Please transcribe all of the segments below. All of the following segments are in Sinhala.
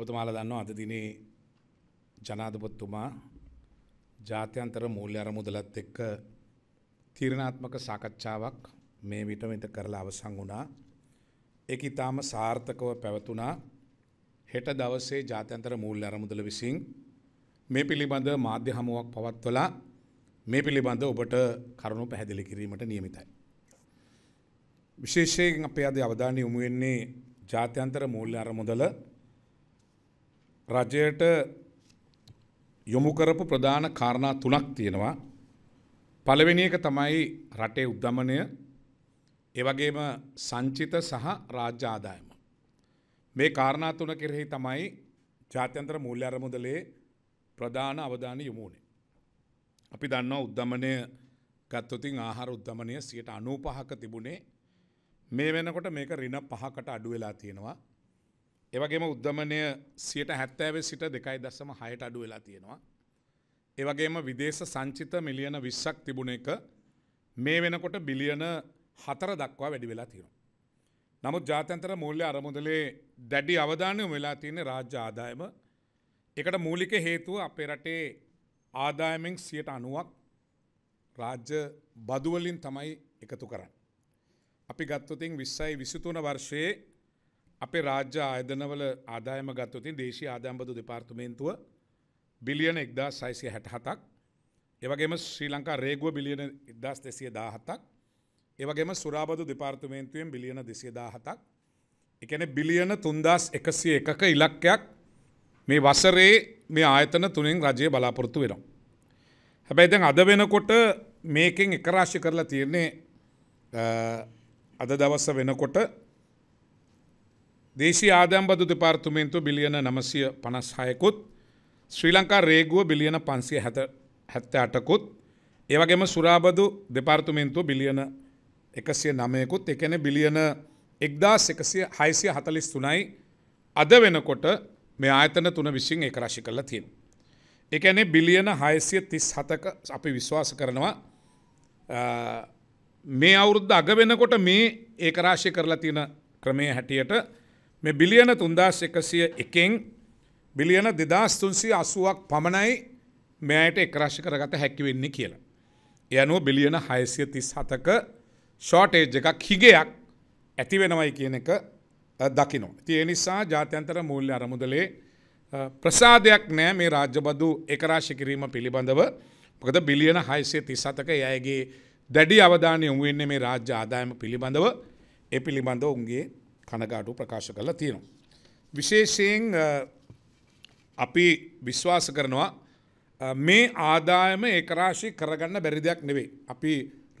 ඔබතුමාලා දන්නවා අද දිනේ ජනාධිපතිතුමා ජාත්‍යන්තර මූල්‍ය අරමුදලත් එක්ක තීරණාත්මක සාකච්ඡාවක් මේ විට මෙත කරලා අවසන් වුණා. ඒක ඊටාම සාර්ථකව පැවතුණා. හෙට දවසේ ජාත්‍යන්තර මූල්‍ය අරමුදල විසින් මේ පිළිබඳ මාධ්‍ය හමුවක් පවත්වලා මේ පිළිබඳ ඔබට කරුණු පැහැදිලි කිරීමට නියමිතයි. විශේෂයෙන් අපේ අද අවධානය යොමු වෙන්නේ ජාත්‍යන්තර මූල්‍ය අරමුදල රජයට යොමු කරපු ප්‍රධාන කාරණා තුනක් තියෙනවා. පළවෙනි එක තමයි රටේ උද්ධමනය, ඒ වගේම සංචිත සහ රාජ්‍ය ආදායම. මේ කාරණා තුන කෙරෙහි තමයි ජාත්‍යන්තර මූල්‍ය අරමුදලේ ප්‍රධාන අවධානය යොමු වුණේ. අපි දන්නවා උද්ධමනය ගත්තොත් ආහාර උද්ධමනය 95ක තිබුණේ. මේ වෙනකොට මේක ඍණ 5කට අඩු වෙලා තියෙනවා. ඒවගේම උද්ධමනය සියට හැත්තෑවේ සිට දෙකයි දසම හයට අඩු වෙලා තියෙනවා. ඒවගේම විදේශ සංචිත මිලියන විශ්සක් තිබුණ එක මේ වෙනකොට බිලියන හතර දක්වා වැඩි වෙලා තියෙනවා. නමුත් ජාතන්තර මූල්‍ය අරමුදලේ දැඩි අවධානය වෙලා තියෙන රාජ්‍ය ආදායම එකට මූලික හේතුව අපේ රටේ ආදායමෙන් සියට අනුවක් රාජ්‍ය බදුවලින් තමයි එකතු කරන්න. අපි ගත්තතින් විස්සයි විසිතුන වර්ෂයේ අපේ රාජ්‍ය ආයදනවල ආදායම ගත්තවතින් දේශී ආදම්බදු දෙපාර්තමේන්තුව බිලියන එක්දා සයිසිය හැට හතක් එවගේම ශ්‍රී ලංකා රේගුව බිලියන ඉදස් දෙසිය දාහතක් ඒවගේම සුරාබදු දෙපාර්තමේන්තුවෙන් බිලියන දෙසිය දාහතක් එකන බිලියන තුන්දස් එකසිය එකක ඉලක්කයක් මේ වසරේ මේ ආයතන තුනින් රජය බලාපොරොත්තු වෙනවා. හැබැයි දැන් අද වෙනකොට මේකෙන් එකරාශි කරලා තියන්නේ අද දවස්ස වෙනකොට දේශී ආදම්බදු දෙපාර්තුමේන්තු බිලියන නමසය පනස්හයකුත් ශ්‍රී ලංකා රේගුව බිලියන පන්සිය හැත හැත්ත අටකුත් ඒවගේම සුරාබදු දෙපාර්තුමේන්තු බිලියන එකසිය නමයකුත් එකන බිලියන එක්දාස් එකසිය හයිසිය හතලිස් තුනයි අද වෙනකොට මේ ආයතන තුන විසින් එක රශි කරලා තින්. එකනේ බිලියන හයසිය තිස් හතක අපි විශ්වාස කරනවා මේ අවුරුද්ධ අග වෙනකොට මේ ඒකරාශය කරලා තියෙන ක්‍රමය හැටියට මේ බිලියන තුන්දස් එකසිය එකෙන් බිලියන දෙදස් තුන්සිය අසුවක් පමණයි මෙයට එක්රශ කරගත හැකි වෙන්නේ කියලා. යනුව බිලියන හයසිය තිස් හතක ෂෝටේජ් එකක් හිගයක් ඇති වෙනවයි කියන එක දකිනෝ. තිය නිසා ජාත්‍යන්තර මූල්‍ය අරමුදලේ ප්‍රසාධයක් නෑ මේ රාජ්‍යබදු එකරාශි කිරීම පිළිබඳව පොකද බිලියන හයිසේ තිස්සතක යයගේ දැඩි අවධානය උුවවෙන්නේ මේ රාජ්‍ය ආදායම පිළිබඳව එ පිළිබඳව උන්ගේ කනගාටු ප්‍රකාශ කරලා තියෙනවා. විශේෂයෙන් අපි විශ්වාස කරනවා මේ ආදායම ඒකරාශි කරගන්න බැරි දෙයක් නෙවෙයි. අපි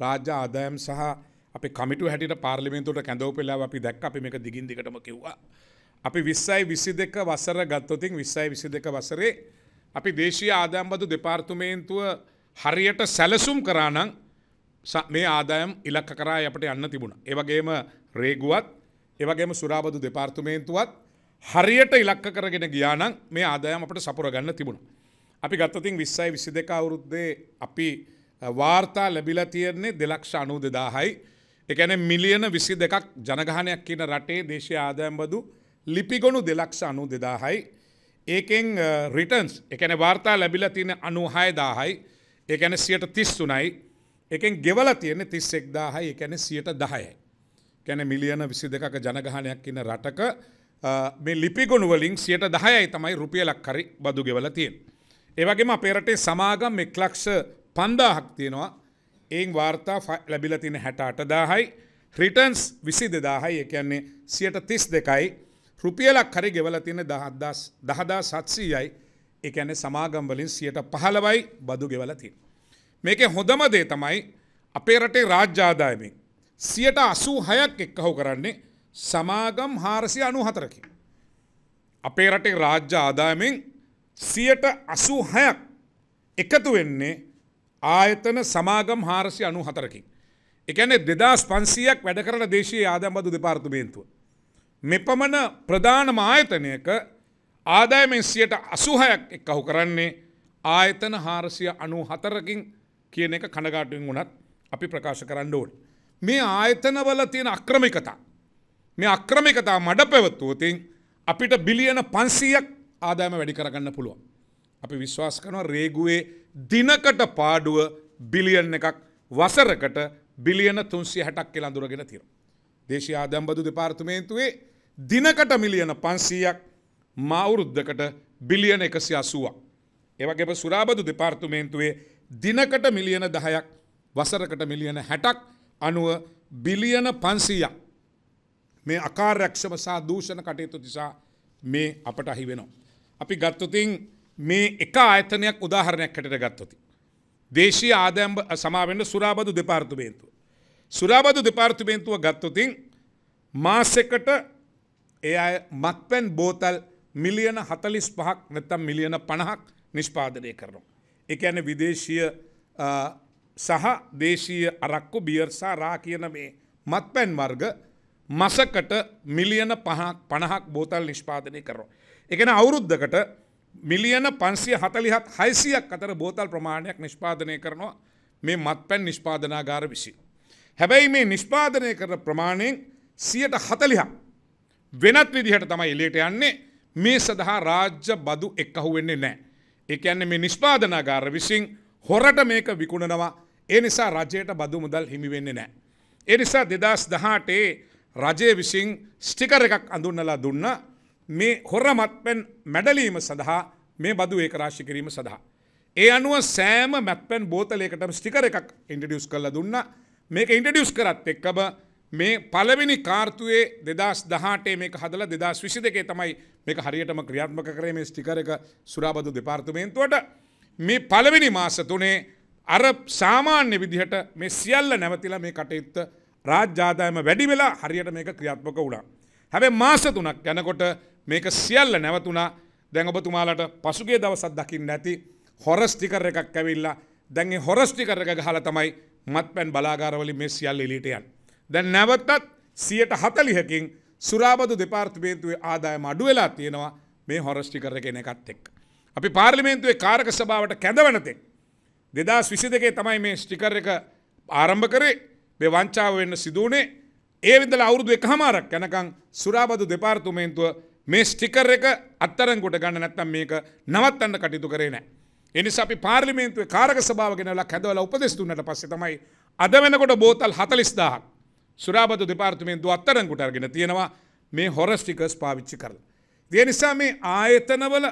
රාජ්‍ය ආදායම් සහ අපි කමිටු හැටියට පාර්ලිමේන්තුවට කැඳව පෙලා අපි දැක් අපි මේක දිගින් දිගටම කිව්වා. අපි විස්සයි විසි දෙක වසර ගත්තොතින් විස්සයි විසි දෙක වසරේ අපි දේශී ආදායම්බදු දෙපාර්තුමේන්තුව හරියට සැලසුම් කරානං මේ ආදායම් ඉලක්ක කරා අපට යන්න තිබුණ. ඒවගේම රේගුවත් ඒවගේම සුරාබදු දෙපාර්තුමේන්තුවත් හරියට ඉලක්ක කරගෙන ගියානම් මේ ආදායම අපට සපුරගන්න තිබුණ. අපි ගත්තතින් විස්සයි විසි දෙක අවුරුද්දේ අපි වාර්තා ලැබිලා තියෙන්නේ දෙලක්ෂ අනු දෙදාහයි එකන මිලියන විසි දෙකක් ජනගහනයක් කියන රටේ දේශය ආදයම්බදු ලිපිගොුණු දෙලක්ෂ අනු දෙදාහයි. ඒකෙන් රිටන්ස් එකන වාර්තා ලැබිල තියෙන අනු හයදාහයි එකැන සියට තිස්තුනයි එකෙන් ගෙවල තියෙන තිස්සෙක් දාහයි එකැන සියට දහයයි. කැන මිලියන විසි දෙක ජනගහනයක් ඉන්න රටක මේ ලිපිගොුණුවලින් සියට දහයයි තමයි රුපියලක් කරි බදු ගෙවල තියෙන්. ඒවගේම පෙරටේ සමාගම් එක්ලක්ෂ පන්දාහක් තියෙනවා ඒන් වාර්තා ලැබිල තින හැට අටදාහයි රිටන්ස් විසි දෙදාහයි එකන්නේ සියට තිස් දෙකයි රුපියලක් හරි ගෙවල තියෙන දහදා සත්සීයයි එකන සමාගම්වලින් සියට පහලවයි බදු ගෙවලතින්. මේක හොඳමදේ තමයි අපේ රටේ රාජ්‍යාදායමින් සියට අසූ හයක් එක්කහු කරන්නේ සමාගම් හාරසිය අනු හතරකි. අපේ රටේ රාජ්‍ය ආදායමෙන් සියට අසූ හයක් එකතු වෙන්නේ ආයතන සමාගම් හාරසි අනු හතරකින්. එකනේ දෙදස් පන්සියක් වැඩ කරන දේශී ආදම්බදු දෙපාර්තුමේන්තුව. මෙපමණ ප්‍රධානම ආයතනයක ආදායමෙන් සියට අසුහයක් එක්කහු කරන්නේ ආයතන හාරසිය අනු හතරකින් කියන එක කනගාටුවෙන් වුණත් අපි ප්‍රකාශ කරන්න ඕනේ. මේ ආයතනවල තියෙන අක්‍රමිකතා. මේ අක්‍රමිකතා මඩ පැවත්වූතින් අපිට බිලියන පන්සීයක් ආදායම වැඩි කරගන්න පුළුවන්. අපි විශ්වාස කරනවා රේගුවේ දිනකට පාඩුව බිලියන් එකක් වසරකට බිලියන තුන්සිය හැටක් කියලා අඳුරගෙන තියෙන. දේශීය ආදායම් බදු දෙපාර්තමේන්තුවේ දිනකට මිලියන 500ක් මාවුරුද්දකට බිලියන 180ක්. ඒ වගේම සුරාබදු දෙපාර්තමේන්තුවේ දිනකට මිලියන 10ක් වසරකට මිලියන 60ක් අනුව බිලියන පන්සීයක් මේ අකාරයක්ෂම සහ දූෂණ කටයුතු නිසා මේ අපට අහි වෙනවා. අපි ගත්තතින් මේ එක අයතනයක් උදාහරණයක් කටට ගත්තති. දේශී ආදයම් සමාවෙන්ට සුරාබදු දෙපාර්තුමේන්තුව. සුරාබදු දෙපාර්තුමේන්තුව ගත්තතින් මාසෙකට එය මත්පැන් බෝතල් මිලියන හතලිස් පහක් නැතම් මිලියන පණහක් නිෂ්පාදනය කරනවා. එක ඇන විදේශීය සහ දේශීය අරක්කු බියර්සා රා කියන මේ මත්පැන් වර්ග මසකට මිලියන පහක් පණහක් බෝතල් නිෂ්පාදනය කරෝ. එකන අවුරුද්ධකට මිලියන පන්සිය හතලිහත් හයිසියක් අතර බෝතල් ප්‍රමාණයක් නිෂ්පාදනය කරනවා මේ මත්පැන් නිෂ්පාදනාගාර විසි. හැබැයි මේ නිෂ්පාදනය කරන ප්‍රමාණයෙන් සියට හතලිහා. වෙනත් විදිහට තමයි එලේට යන්නේ මේ සඳහා රාජ්‍ය බදු එක්කහු වෙන්නේ නෑ. එකන්න මේ නිෂ්පාදනාගාර විසින් හොරට මේක විකුණනවා ඒ නිසා රජයට බදු මුදල් හිමිවෙන්නේ නෑ. ඒ නිසා දෙදස් දහටේ රජය විසින් ස්ටිකර එකක් අඳුන්නලා දුන්න මේ හොර මත්පැන් මැඩලීම සඳහා මේ බදු ඒක රාශි කිරීම සඳහා. ඒ අනුව සෑම මැත්පැන් බෝතලයකටම ස්ටිකර එකක් ඉන්ටඩියස් කරලා දුන්න මේක ඉන්ටඩියස් කරත් එක්කම මේ පළවෙනි කාර්තුවේ දෙදස් දහටේ මේක හදල දෙදස් විසි දෙකේ තමයි මේක හරියටම ක්‍රියාත්මක කරේ මේ ස්ටිකර එක සුරාබදු දෙපාර්තුමේන්තුවට මේ පළවෙනි මාස තුනේ අර සාමාන්‍ය විදිහට මේ සියල්ල නැවතිලා මේ කටයුත්ත රාජ්‍යාදායම වැඩි වෙලා හරියට මේක ක්‍රියාත්මක වුණා. හැබැයි මාස තුනක් යනකොට මේක සියල්ල නැවතුණා. දැන් ඔබතුමාලට පසුගිය දවසක් දකින්න ඇති හොර ස්ටිකර් එකක් ඇවිල්ලා දැන් ඒ හොර ස්ටිකර් එක ගහලා තමයි මත්පැන් බලාගාරවලින් මේ සියල්ල එළියට යන්නේ. දැන් නැවතත් 140කින් සුරාබදු දෙපාර්තමේන්තුවේ ආදායම අඩු වෙලා තියෙනවා මේ හොර ස්ටිකර් එක එන එකත් එක්ක. අපි පාර්ලිමේන්තුවේ කාරක සභාවට කැඳවන තෙක් දෙදස් විසි දෙකේ තමයි මේ ස්ටිකර් එක ආරම්භ කරේ මේ වංචාව වෙන්න සිදුවනේ ඒ විදල අවුරුදු එක හමාරක් යැනකං සුරාබදු දෙපාර්තුමේන්තුව මේ ස්ටිකර් එක අත්තරංගොට ගන්න නැත්තම් මේක නවත්තන්න කටයුතු කරේ නෑ. එනිසා අපි පාර්ලිමේන්තුව කාරක සභාවගෙනල හැදවල උපදෙස්තුන්නට පස්සේ තමයි අද වෙනකොට බෝතල් හතලිස්දාහක් සුරාබදු දෙපාර්තුමේන්තුව අත්තරංගොට අරගෙන තියෙනවා මේ හොර ස්ටිකර්ස් පාවිච්චි කරලා. ඒ නිසා මේ ආයතනවල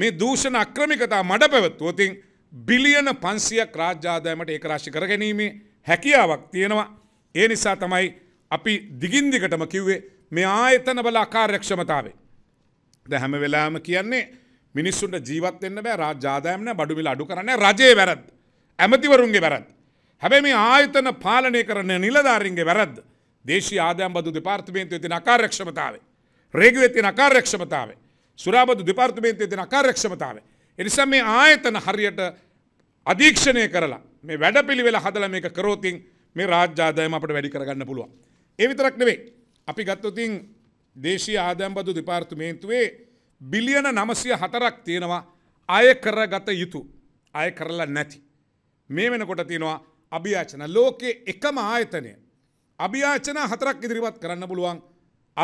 මේ දූෂණ අක්‍රමිකතා මඩ පැවත්වෝතින් බිලියන පන්සියක් රාජ්‍යාදායමට ඒක රාශි කරගැනීමේ හැකියාවක් තියෙනවා. ඒ නිසා තමයි අපි දිගින්දිකටම කිව්වේ මේ ආයතන බල අකාර්යක්ෂමතාවේ. ද හැම වෙලාම කියන්නේ මිනිස්සුන්ට ජීවත් වෙන්න බෑ රාජ්‍යාදායමන බඩු මිල අඩු කරන්න රජයේ වැරද්ද. ඇමතිවරුන්ගේ වැරද්ද. හැබැයි මේ ආයතන පාලනය කරන නිලධාරීන්ගේ වැරද්ද. දේශීය ආදායම් බදු දෙපාර්තමේන්තුවේ තියෙන අකාර්යක්ෂමතාවය. රේගුවේ තියෙන අකාර්යක්ෂමතාවය. සුරාබදු දෙපාර්තමේන්තුවේ තියෙන අකාර්යක්ෂමතාවය. එනිසා මේ ආයතන හරියට අධීක්ෂණය කරලා මේ වැඩ පිළිවෙල හදල මේක කරෝතින් මේ රාජ්‍යාදායම අපට වැඩි කරගන්න පුළුවන්. ඒ විතරක් නෙවෙයි. අපි ගත්තොතින් දේශී ආදම්බදු දෙපාර්තුමේන්තුවේ බිලියන නමසය හතරක් තියෙනවා අය කරගත යුතු අය කරලා නැති. මේ වෙනකොට තියෙනවා අභියාචන ලෝකයේ එකම ආයතනය අභියාචන හතරක් ඉදිරිපත් කරන්න පුළුවන්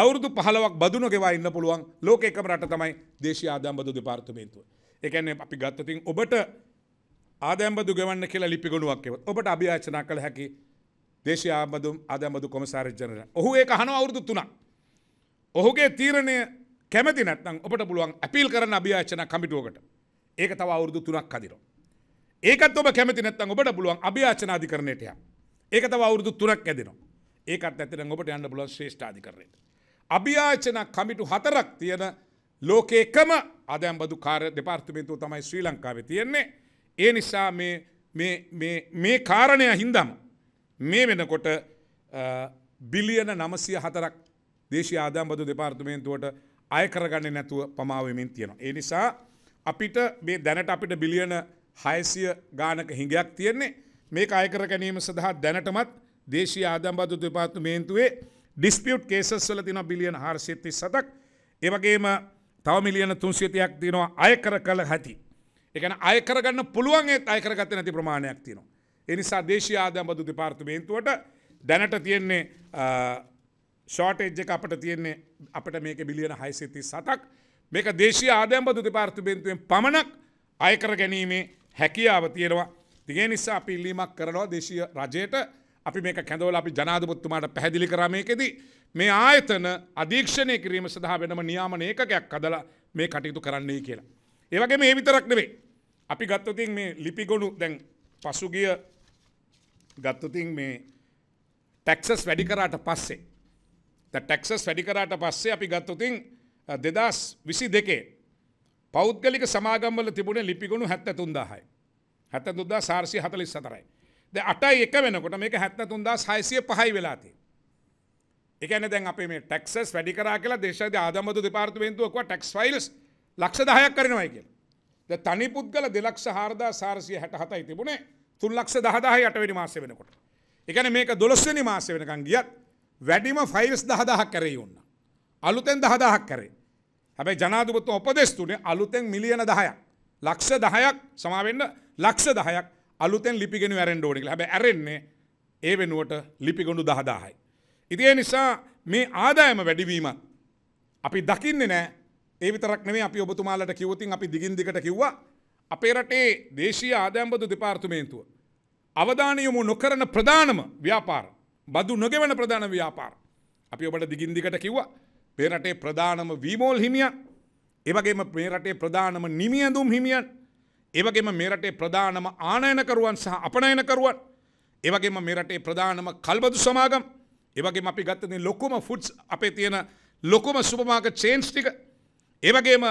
අවුරුදු පහලවක් බදුන ගෙවා ඉන්න පුළුවන් ලෝක එකම රට තමයි දේශී ආදම්බදු දෙපාර්තුමේන්තුව. එකන්නේ අපි ගත්තතින් ඔබට ආදැම්බදු ගවන්න කියලා ලිපිගුණුවක් එව ඔබට අභ්‍යාචනා කළ හැකි දේශ ආබදුම් අදැම්බදු කොමසාරජ්ජනට ඔහු ඒ හන අවුරුදු තුනක් ඔහුගේ තීරණය කැමති නැත්නම් ඔබට පුළුවන් අපිල් කරන අභ්‍යාචනා කමිටුවකට ඒක තව අවුරුදු තුනක් අදිරෝ ඒකත් ඔබ කැමති නැත්නම් ඔබට පුළුවන් අභ්‍යාචනාධිකරණයට යන්න ඒක තව අවුරුදු තුනක් ඇදෙනවා ඒකත් ඇත්තටම ඔබට යන්න පුළුවන් ශ්‍රේෂ්ඨාධිකරණයට අභ්‍යාචනා කමිටු හතරක් තියෙන ලෝකේකම අදැම්බදු කාර දෙපාර්තිමේන්තුව තමයි ශ්‍රී ලංකාවේ තියෙන්නේ. ඒ නිසා මේ කාරණය හින්දම. මේ වෙනකොට බිලියන නමසය හතරක් දේශ ආදම්බදු දෙපාර්තිමේන්තුවට අයකරගන්න නැතුව පමාවමින් තියෙනවා. ඒ නිසා අපිට මේ දැනට අපිට බිලියන හයසිය ගානක හිඟයක් තියෙන්නේ මේ අයකර ගැනීම සඳහා දැනටමත් දේශී ආදම්බදු දෙපාර්තිමේන්තුවේ ඩිස්පියුට් කේසස් වල තින බිලියන හාරසිත්ති සතක් ඒවගේම තව මිලියන තුන්සිතියක් තියෙනවා අයකර කළ හැති. එකන අයකරගන්න පුළුවන් ඒත් අයකරගත නැති ප්‍රමාණයක් තියෙනවා. එනිසා දේශී ආදම් බදු දෙපාර්තමේන්තුවට දැනට තියෙන්නේ ෂෝටේජ් එක අපට තියෙන්නේ අපට මේක බිලියන හයිසිති සතක් මේක දේශී ආදයම් බදු දෙපාර්තමේන්තුවෙන් පමණක් අයකර ගැනීමේ හැකියාව තියෙනවා තිගේ නිසා අපි ඉල්ලීමක් කරනවා දේශීය රජයට අපි මේක කැඳවල අපි ජනාධපොත්තුමාට පැහැදිලි කරමයකෙද. මේ ආයතන අධීක්ෂණය කිරීම සඳහා වෙනම නියාමන ඒකයක් කදලා මේ කටයුතු කරන්නේ කියලා. ඒවගේ මේ විතරක් නෙවේ. අපි ගත්තතින් මේ ලිපිගොුණු දැන් පසුගිය ගත්තතින් මේ ටැක්සස් වැඩි කරාට පස්සේ. ටැක්සස් වැඩි කරාට පස්සේ අපි ගත්තතින් දෙදස් විසි දෙකේ පෞද්ගලික සමාගම්වල තිබුණ ලිපිගුණු හැත්තතුන්දාහයි. හැත්තතුදා සාර්සි හතලිස් සතරයි. ද අටයි එක වෙනකොට මේක හැත්ත තුන්දා සයිසිය පහයි වෙලාති. එකන දැන් අප මේ ටක්සස් වැඩි කරා කියලා දේශද ආදමතු දෙපාර්තුමේන්තුවක්ව ටක්ස් ෆයිල්ස් ලක්ෂ දහයක් කරනවයි කියල. ද තනි පුද්ගල දෙලක්ෂ හාරදා සාරසිය හැට හතයි තිබුණේ තුන් ලක්ෂ දහදාහ යටවැනි මාස වෙනකොට. එකන මේක දොළස්වනි මාස වෙනකං ගියත් වැඩිම ෆයිල්ස් දහදාහක් කරේ ඔන්න. අලුතෙන් දහදාහක් කරේ. හැබැයි ජනාධපතු උපදෙස් තුනේ අලුතෙන් මිලියන දහයක් ලක්ෂ දහයක් සමාවෙන්න ලක්ෂ දහයක් අලුතෙන් ලිපිගෙන වැරෙන්ඩ ඕනික හැබ ඇරෙන්නේ ඒ වෙනුවට ලිපිගොඩු දහදාහයි. ඉතිේ නිසා මේ ආදායම වැඩිවීම අපි දකින්න නෑ ඒවිතරක්නේ අපි ඔබතුමාලට කිවතින් අපි දිගින්දිකට කිව්වා අපේ රටේ දේශී ආදයම්බදු දෙපාර්තුමේන්තුව. අවධානයමු නොකරන ප්‍රධානම ව්‍යාපාර බදු නොගෙවන ප්‍රධාන ව්‍යාපාර අපි ඔබට දිගින්දිකට කිව්වා පේරටේ ප්‍රධානම වීමෝල් හිමියන් ඒවගේම පේරටේ ප්‍රධානම නිමියඳුම් හිමියන් ඒවගේම මේ රටේ ප්‍රධානම ආනයනකරුවන් සහ අපනයනකරුවන් ඒවගේම මේ රටේ ප්‍රධානම කල්බදු සමාගම් ඒවගේම අපි ගත්තන ලොකුම ෆුඩ්ස් අපේ තියෙන ලොකුම සුපමාක චේන්ස් ටික ඒවගේම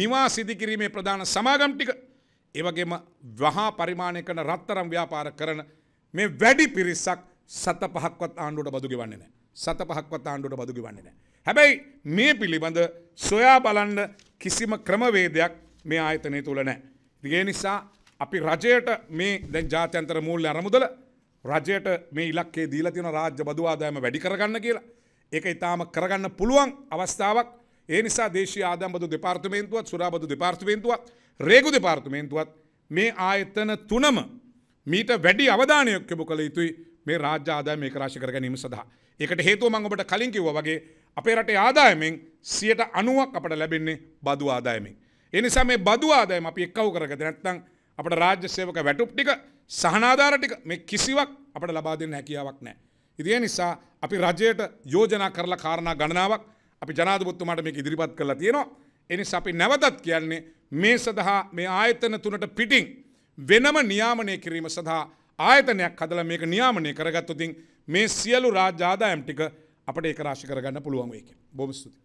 නිවා සිදිකිරීමේ ප්‍රධාන සමාගම් ටික ඒවගේම වහා පරිමාණය කරන රත්තරම් ව්‍යාපාර කරන මේ වැඩි පිරිස්සක් සත පහක්වත් ආණ්ඩුවට බදුගවන්නේ නෑ සත පහක්වත් ආණ්ඩුවට බදුගවන්නේ නෑ හැබැයි මේ පිළිබඳ සොයා බලන්න කිසිම ක්‍රමවේදයක් මේ ආයතනය තුළ නෑ ඒ නිසා අපි රජයට මේ දැන් ජාත්‍යන්තර මූල්‍ය අරමුදල රජයට මේ ඉලක්කේ දීලා තියෙන රාජ්‍ය බදු ආදායම වැඩි කරගන්න කියලා. ඒක ඊටාම කරගන්න පුළුවන් අවස්ථාවක්. ඒ නිසා දේශීය ආදායම් බදු දෙපාර්තමේන්තුවත් සුරාබදු දෙපාර්තමේන්තුවත් රේගු දෙපාර්තමේන්තුවත් මේ ආයතන තුනම මීට වැඩි අවධානයක් යොමු කළ යුතුයි මේ රාජ්‍ය ආදායම ඒකරාශී කර ගැනීම සඳහා. ඒකට හේතුව මම ඔබට කලින් කිව්වා වගේ අපේ රටේ ආදායමෙන් 90ක් අපට ලැබෙන්නේ බදු ආදායමෙන්. එනිසා මේ බදු ආදායම අපි එක්කව කරගද නැත්නම් අපට රාජ්‍ය සේවක වැටුප් ටික සහනාධාර ටික මේ කිසිවක් අපට ලබා දෙන්න හැකියාවක් නැහැ. ඉතින් ඒ නිසා අපි රජයට යෝජනා කරලා කාරණා ගණනාවක් අපි ජනාධිපතිතුමාට මේක ඉදිරිපත් කරලා තියෙනවා. ඒ නිසා අපි නැවතත් කියන්නේ මේ සඳහා මේ ආයතන තුනට පිටින් වෙනම නියාමනය කිරීම සඳහා ආයතනයක් හදලා මේක නියාමනය කරගත්තොතින් මේ සියලු රාජ්‍ය ආදායම් ටික අපට ඒක රාශි කරගන්න පුළුවන් වෙයි. බොහොම ස්තුතියි.